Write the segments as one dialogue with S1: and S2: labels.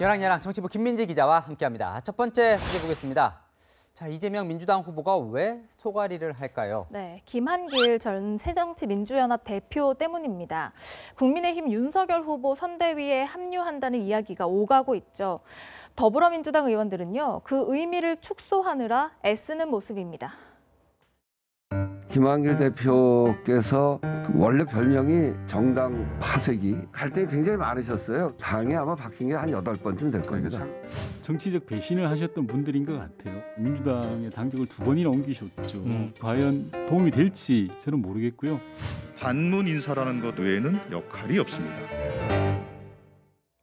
S1: 여랑여랑 정치부 김민지 기자와 함께합니다. 첫 번째 소개 보겠습니다. 자 이재명 민주당 후보가 왜 소가리를 할까요?
S2: 네, 김한길 전 새정치민주연합 대표 때문입니다. 국민의힘 윤석열 후보 선대위에 합류한다는 이야기가 오가고 있죠. 더불어민주당 의원들은요, 그 의미를 축소하느라 애쓰는 모습입니다.
S1: 김한길 네. 대표께서 그 원래 별명이 정당 파쇄기 갈등이 굉장히 많으셨어요. 당에 그렇죠. 아마 바뀐 게 한 여덟 번쯤될 그렇죠. 겁니다. 정치적 배신을 하셨던 분들인 것 같아요. 민주당의 당직을 두 번이나 옮기셨죠. 음. 과연 도움이 될지 저는 모르겠고요. 반문 인사라는 것 외에는 역할이 없습니다.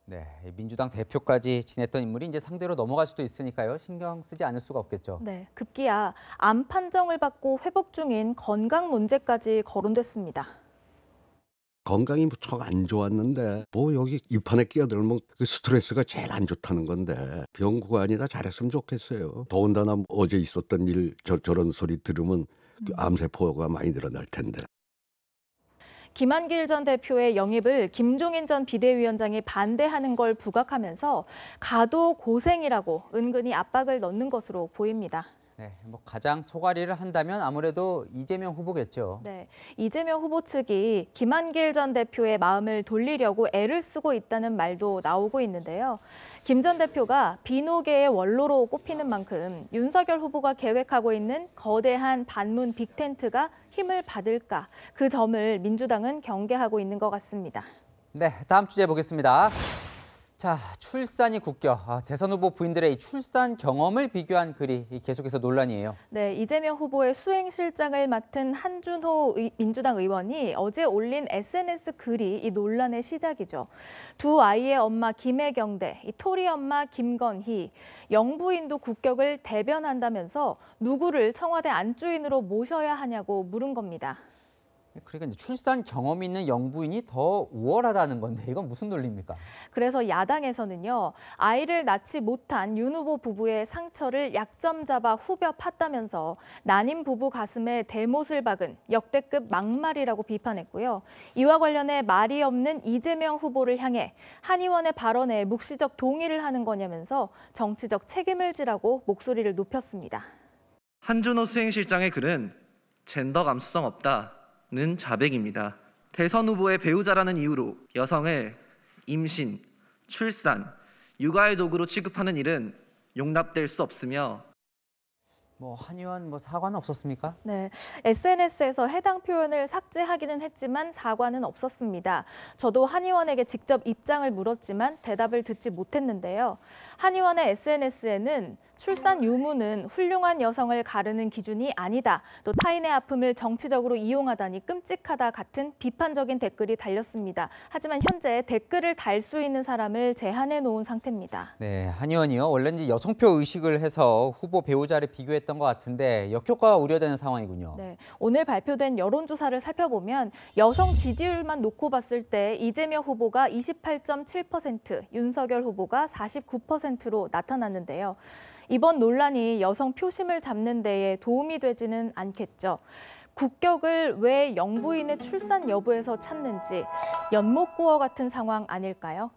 S1: 네, 민주당 대표까지 지냈던 인물이 이제 상대로 넘어갈 수도 있으니까요. 신경 쓰지 않을 수가 없겠죠.
S2: 네, 급기야 암 판정을 받고 회복 중인 건강 문제까지 거론됐습니다.
S1: 건강이 무척 뭐 안 좋았는데 뭐 여기 입판에 끼어들면 그 스트레스가 제일 안 좋다는 건데 병구가 아니 잘했으면 좋겠어요. 더군다나 뭐 어제 있었던 일 저, 저런 소리 들으면 그 암세포가 많이 늘어날 텐데
S2: 김한길 전 대표의 영입을 김종인 전 비대위원장이 반대하는 걸 부각하면서 가도 고생이라고 은근히 압박을 넣는 것으로 보입니다.
S1: 네, 뭐 가장 소가리를 한다면 아무래도 이재명 후보겠죠.
S2: 네, 이재명 후보 측이 김한길 전 대표의 마음을 돌리려고 애를 쓰고 있다는 말도 나오고 있는데요. 김 전 대표가 비노계의 원로로 꼽히는 만큼 윤석열 후보가 계획하고 있는 거대한 반문 빅텐트가 힘을 받을까 그 점을 민주당은 경계하고 있는 것 같습니다.
S1: 네, 다음 주제 보겠습니다. 자, 출산이 국격. 아, 대선 후보 부인들의 출산 경험을 비교한 글이 계속해서 논란이에요.
S2: 네, 이재명 후보의 수행실장을 맡은 한준호 의, 민주당 의원이 어제 올린 SNS 글이 이 논란의 시작이죠. 두 아이의 엄마 김혜경대, 이 토리 엄마 김건희, 영부인도 국격을 대변한다면서 누구를 청와대 안주인으로 모셔야 하냐고 물은 겁니다.
S1: 그러니까 출산 경험이 있는 영부인이 더 우월하다는 건데 이건 무슨 논리입니까?
S2: 그래서 야당에서는요. 아이를 낳지 못한 윤 후보 부부의 상처를 약점 잡아 후벼 팠다면서 난임 부부 가슴에 대못을 박은 역대급 막말이라고 비판했고요. 이와 관련해 말이 없는 이재명 후보를 향해 한의원의 발언에 묵시적 동의를 하는 거냐면서 정치적 책임을 지라고 목소리를 높였습니다.
S1: 한준호 수행실장의 글은 젠더 감수성 없다. 는 자백입니다. 대선 후보의 배우자라는 이유로 여성을 임신, 출산, 육아의 도구로 취급하는 일은 용납될 수 없으며 뭐 한의원 뭐 사과는 없었습니까?
S2: 네, SNS에서 해당 표현을 삭제하기는 했지만 사과는 없었습니다. 저도 한의원에게 직접 입장을 물었지만 대답을 듣지 못했는데요. 한의원의 SNS에는 출산 유무는 훌륭한 여성을 가르는 기준이 아니다. 또 타인의 아픔을 정치적으로 이용하다니 끔찍하다 같은 비판적인 댓글이 달렸습니다. 하지만 현재 댓글을 달 수 있는 사람을 제한해 놓은 상태입니다.
S1: 네, 한의원이요. 원래는 여성표 의식을 해서 후보 배우자를 비교했던 것 같은데 역효과가 우려되는 상황이군요.
S2: 네, 오늘 발표된 여론조사를 살펴보면 여성 지지율만 놓고 봤을 때 이재명 후보가 28.7%, 윤석열 후보가 49%로 나타났는데요. 이번 논란이 여성 표심을 잡는 데에 도움이 되지는 않겠죠. 국격을 왜 영부인의 출산 여부에서 찾는지 연못구어 같은 상황 아닐까요?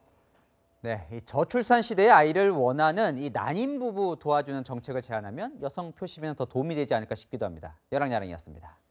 S1: 네, 이 저출산 시대에 아이를 원하는 이 난임 부부 도와주는 정책을 제안하면 여성 표심에는 더 도움이 되지 않을까 싶기도 합니다. 열랑야랑이었습니다